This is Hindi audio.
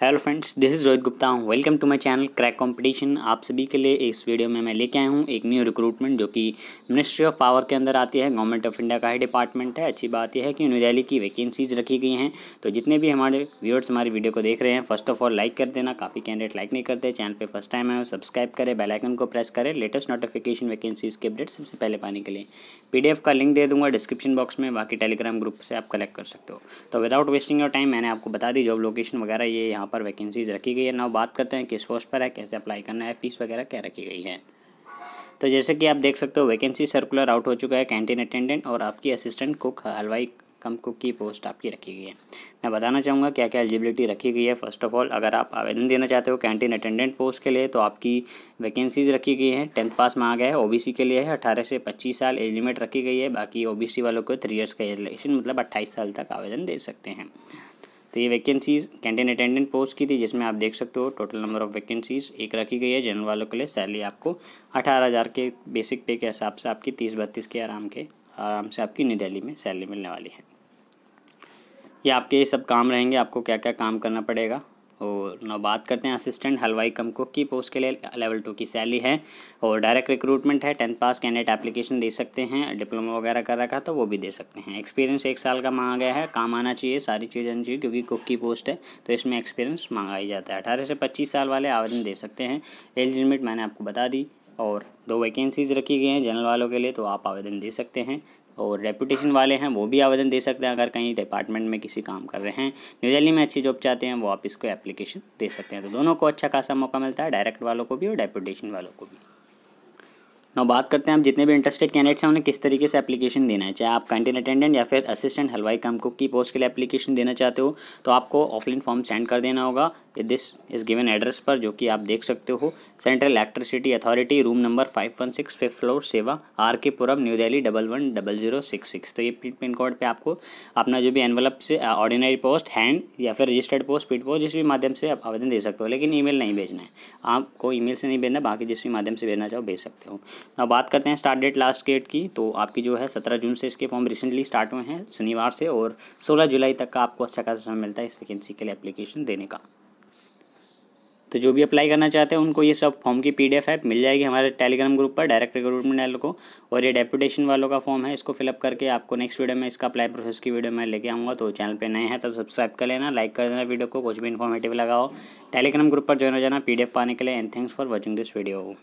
hello friends this is Rohit Gupta हूँ welcome to my channel crack competition आप सभी के लिए इस वीडियो में मैं लेके आया हूँ एक न्यू रिक्रूटमेंट जो कि मिनिस्ट्री ऑफ पावर के अंदर आती है गवर्नमेंट ऑफ इंडिया का ही डिपार्टमेंट है अच्छी बात यह है कि न्यू दिल्ली की वैकेंसीज रखी गई हैं तो जितने भी हमारे व्यूअर्स हमारी वीडियो को देख रहे हैं फर्स्ट ऑफ ऑल लाइक कर देना काफ़ी कैंडिडेट लाइक नहीं करते चैनल पर फर्स्ट टाइम आए सब्सक्राइब करें बेलाइकन को प्रेस करें लेटेस्ट नोटिफिकेशन वैकेंसीज के अपडेट सबसे पहले पाने के लिए पी का लिंक दे दूँगा डिस्क्रिप्शन बॉक्स में बाकी टेलीग्राम ग्रुप से आप कलेक्ट कर सकते हो तो विदाउट वेस्टिंग योर टाइम मैंने आपको बता दी जॉब लोकेशन वगैरह ये यहाँ यहाँ पर वैकेंसीज रखी गई है ना बात करते हैं किस पोस्ट पर है कैसे अप्लाई करना है फीस वगैरह क्या रखी गई है तो जैसे कि आप देख सकते हो वैकेंसी सर्कुलर आउट हो चुका है कैंटीन अटेंडेंट और आपकी असिस्टेंट कुक हलवाई कम कुक की पोस्ट आपकी रखी गई है मैं बताना चाहूँगा क्या क्या एलिजिबिलिटी रखी गई है फर्स्ट ऑफ ऑल अगर आप आवेदन देना चाहते हो कैंटीन अटेंडेंट पोस्ट के लिए तो आपकी वैकेंसीज रखी गई हैं टेंथ पास में आ गया है ओबीसी के लिए है अठारह से पच्चीस साल एज लिमिट रखी गई है बाकी ओबीसी वालों को थ्री ईयर्स का एजलेशन मतलब अट्ठाईस साल तक आवेदन दे सकते हैं तो ये वैकेंसीज कैंटीन अटेंडेंट पोस्ट की थी जिसमें आप देख सकते हो टोटल नंबर ऑफ वैकेंसीज एक रखी गई है जनरल वालों के लिए सैलरी आपको अठारह हज़ार के बेसिक पे के हिसाब से आपकी तीस बत्तीस के आराम के आराम से आपकी न्यू दिल्ली में सैलरी मिलने वाली है ये आपके ये सब काम रहेंगे आपको क्या क्या काम करना पड़ेगा और ना बात करते हैं असिस्टेंट हलवाई कम कुक की पोस्ट के लिए लेवल टू की सैली है और डायरेक्ट रिक्रूटमेंट है टेंथ पास कैंडिडेट एप्लीकेशन दे सकते हैं डिप्लोमा वगैरह कर रखा तो वो भी दे सकते हैं एक्सपीरियंस एक साल का मांगा गया है काम आना चाहिए सारी चीज़ें आनी चाहिए क्योंकि कुक की पोस्ट है तो इसमें एक्सपीरियंस मांगा ही जाता है अठारह से पच्चीस साल वाले आवेदन दे सकते हैं एज लिमिट मैंने आपको बता दी और दो वैकेंसीज़ रखी गई हैं जनरल वालों के लिए तो आप आवेदन दे सकते हैं और रेपुटेशन वाले हैं वो भी आवेदन दे सकते हैं अगर कहीं डिपार्टमेंट में किसी काम कर रहे हैं न्यू दिल्ली में अच्छी जॉब चाहते हैं वो आप इसको एप्लीकेशन दे सकते हैं तो दोनों को अच्छा खासा मौका मिलता है डायरेक्ट वालों को भी और डेपुटेशन वालों को भी नौ बात करते हैं आप जितने भी इंटरेस्टेड कैंडिडेट्स हैं उन्हें किस तरीके से एप्लीकेशन देना है चाहे आप कैंटीन अटेंडेंट या फिर असिस्टेंट हलवाई काम कुक की पोस्ट के लिए एप्लीकेशन देना चाहते हो तो आपको ऑफलाइन फॉर्म सेंड कर देना होगा दिस इस गिवन एड्रेस पर जो कि आप देख सकते हो central electricity authority room number five one six fifth floor Sewa R K Puram new Delhi double one double zero six six तो ये पिन कोड पे आपको अपना जो भी एनवलप से ऑर्डिनरी पोस्ट हैंड या फिर रजिस्टर्ड पोस्ट स्पीड पोस्ट जिस भी माध्यम से आप आवेदन दे सकते हो लेकिन ई नहीं भेजना है आपको ई से नहीं भेजना बाकी जिस भी माध्यम से भेजना चाहो भेज सकते हो अब बात करते हैं स्टार्ट डेट लास्ट डेट की तो आपकी जो है सत्रह जून से इसके फॉर्म रिसेंटली स्टार्ट हुए हैं शनिवार से और सोलह जुलाई तक का आपको अच्छा खासा समय मिलता है इस वैकेंसी के लिए अप्लीकेशन देने का तो जो भी अप्लाई करना चाहते हैं उनको ये सब फॉर्म की पीडीएफ है मिल जाएगी हमारे टेलीग्राम ग्रुप पर डायरेक्ट रिक्रूटमेंट वालों को और ये डेपुटेशन वालों का फॉर्म है इसको फिलअप करके आपको नेक्स्ट वीडियो में इसका अप्लाई प्रोसेस की वीडियो मैं लेके आऊँगा तो चैनल पर नए हैं तब सब्सक्राइब कर लेना लाइक कर देना वीडियो को कुछ भी इन्फॉर्मेटिव लगाओ टेलीग्राम ग्रुप पर ज्वाइन हो जाना पी पाने के लिए and thanks for watching this video